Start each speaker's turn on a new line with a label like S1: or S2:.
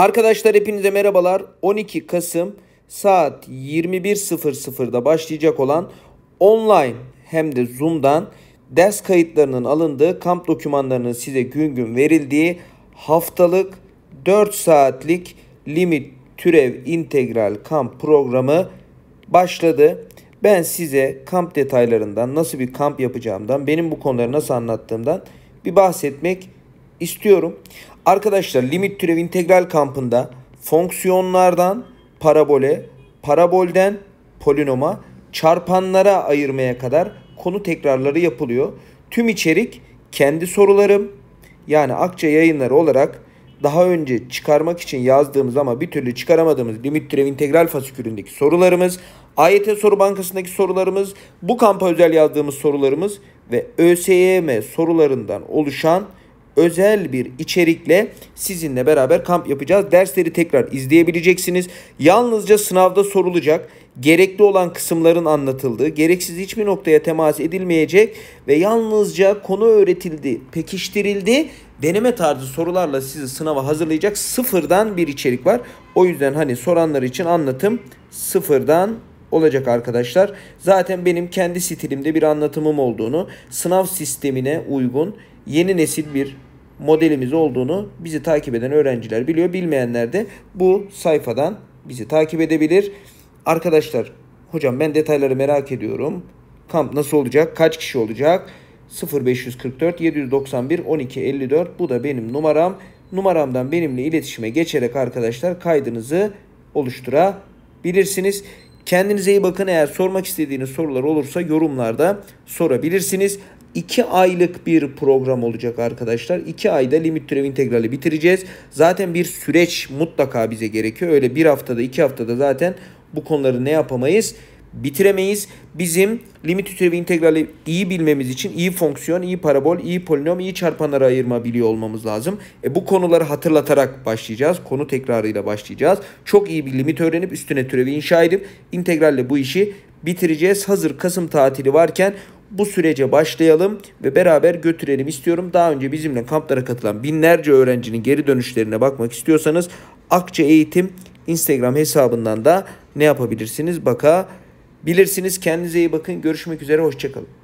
S1: Arkadaşlar hepinize merhabalar. 12 Kasım saat 21.00'da başlayacak olan online hem de Zoom'dan ders kayıtlarının alındığı, kamp dokümanlarının size gün gün verildiği haftalık 4 saatlik limit türev integral kamp programı başladı. Ben size kamp detaylarından, nasıl bir kamp yapacağımdan, benim bu konuları nasıl anlattığımdan bir bahsetmek istiyorum istiyorum. Arkadaşlar limit türev integral kampında fonksiyonlardan parabole, parabolden polinoma, çarpanlara ayırmaya kadar konu tekrarları yapılıyor. Tüm içerik kendi sorularım yani Akça yayınları olarak daha önce çıkarmak için yazdığımız ama bir türlü çıkaramadığımız limit türev integral fasikülündeki sorularımız, AYT soru bankasındaki sorularımız, bu kampa özel yazdığımız sorularımız ve ÖSYM sorularından oluşan özel bir içerikle sizinle beraber kamp yapacağız. Dersleri tekrar izleyebileceksiniz. Yalnızca sınavda sorulacak gerekli olan kısımların anlatıldığı, gereksiz hiçbir noktaya temas edilmeyecek ve yalnızca konu öğretildi, pekiştirildi. Deneme tarzı sorularla sizi sınava hazırlayacak sıfırdan bir içerik var. O yüzden hani soranlar için anlatım sıfırdan olacak arkadaşlar. Zaten benim kendi stilimde bir anlatımım olduğunu, sınav sistemine uygun yeni nesil bir modelimiz olduğunu bizi takip eden öğrenciler biliyor. Bilmeyenler de bu sayfadan bizi takip edebilir. Arkadaşlar hocam ben detayları merak ediyorum. Kamp nasıl olacak? Kaç kişi olacak? 0544 791 1254 bu da benim numaram. Numaramdan benimle iletişime geçerek arkadaşlar kaydınızı oluşturabilirsiniz. Kendinize iyi bakın. Eğer sormak istediğiniz sorular olursa yorumlarda sorabilirsiniz. 2 aylık bir program olacak arkadaşlar. 2 ayda limit türev integrali bitireceğiz. Zaten bir süreç mutlaka bize gerekiyor. Öyle bir haftada 2 haftada zaten bu konuları ne yapamayız? bitiremeyiz. Bizim limit türevi integrali iyi bilmemiz için iyi fonksiyon, iyi parabol, iyi polinom, iyi çarpanları ayırma biliyor olmamız lazım. E bu konuları hatırlatarak başlayacağız. Konu tekrarıyla başlayacağız. Çok iyi bir limit öğrenip üstüne türevi inşa edip integralle bu işi bitireceğiz. Hazır Kasım tatili varken bu sürece başlayalım ve beraber götürelim istiyorum. Daha önce bizimle kamplara katılan binlerce öğrencinin geri dönüşlerine bakmak istiyorsanız Akça Eğitim Instagram hesabından da ne yapabilirsiniz bakabilirsiniz Bilirsiniz kendinize iyi bakın. Görüşmek üzere hoşçakalın.